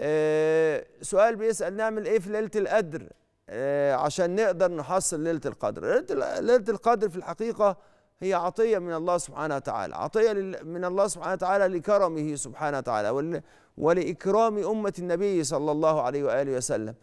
آه، سؤال بيسال نعمل ايه في ليله القدر آه، عشان نقدر نحصل ليله القدر ليله القدر في الحقيقه هي عطيه من الله سبحانه وتعالى عطيه من الله سبحانه وتعالى لكرمه سبحانه وتعالى ولاكرام امه النبي صلى الله عليه واله وسلم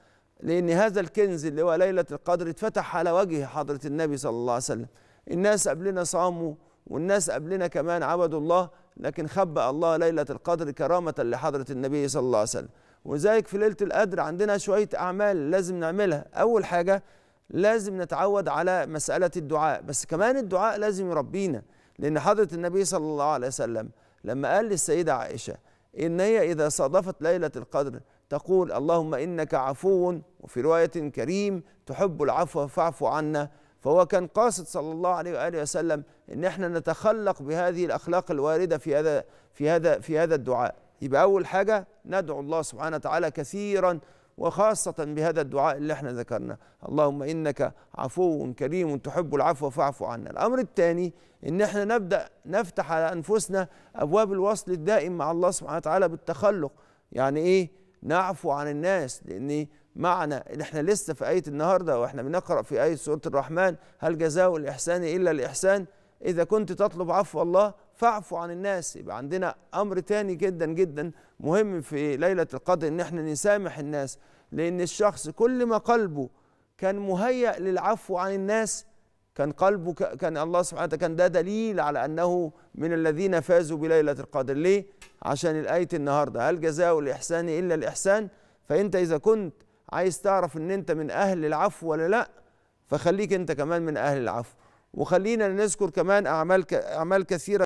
لان هذا الكنز اللي هو ليله القدر اتفتح على وجه حضره النبي صلى الله عليه وسلم الناس قبلنا صاموا والناس قبلنا كمان عبدوا الله لكن خبأ الله ليلة القدر كرامة لحضرة النبي صلى الله عليه وسلم وذلك في ليلة القدر عندنا شوية أعمال لازم نعملها أول حاجة لازم نتعود على مسألة الدعاء بس كمان الدعاء لازم يربينا لأن حضرة النبي صلى الله عليه وسلم لما قال للسيدة عائشة إن هي إذا صادفت ليلة القدر تقول اللهم إنك عفو وفي رواية كريم تحب العفو فاعف عنا فهو كان قاصد صلى الله عليه واله وسلم ان احنا نتخلق بهذه الاخلاق الوارده في هذا في هذا في هذا الدعاء يبقى اول حاجه ندعو الله سبحانه وتعالى كثيرا وخاصة بهذا الدعاء اللي احنا ذكرناه اللهم انك عفو كريم تحب العفو فاعف عنا الامر الثاني ان احنا نبدأ نفتح على انفسنا ابواب الوصل الدائم مع الله سبحانه وتعالى بالتخلق يعني ايه نعفو عن الناس لان معنى ان احنا لسه في ايه النهارده واحنا بنقرا في ايه سوره الرحمن هل جزاء الاحسان الا الاحسان اذا كنت تطلب عفو الله فاعفو عن الناس يبقى عندنا امر تاني جدا جدا مهم في ليله القدر ان احنا نسامح الناس لان الشخص كل ما قلبه كان مهيأ للعفو عن الناس كان قلبه كان الله سبحانه وتعالى كان ده دليل على انه من الذين فازوا بليله القدر ليه؟ عشان الايه النهارده هل جزاء الاحسان الا الاحسان فانت اذا كنت عايز تعرف ان انت من اهل العفو ولا لا فخليك انت كمان من اهل العفو وخلينا نذكر كمان اعمال اعمال كثيره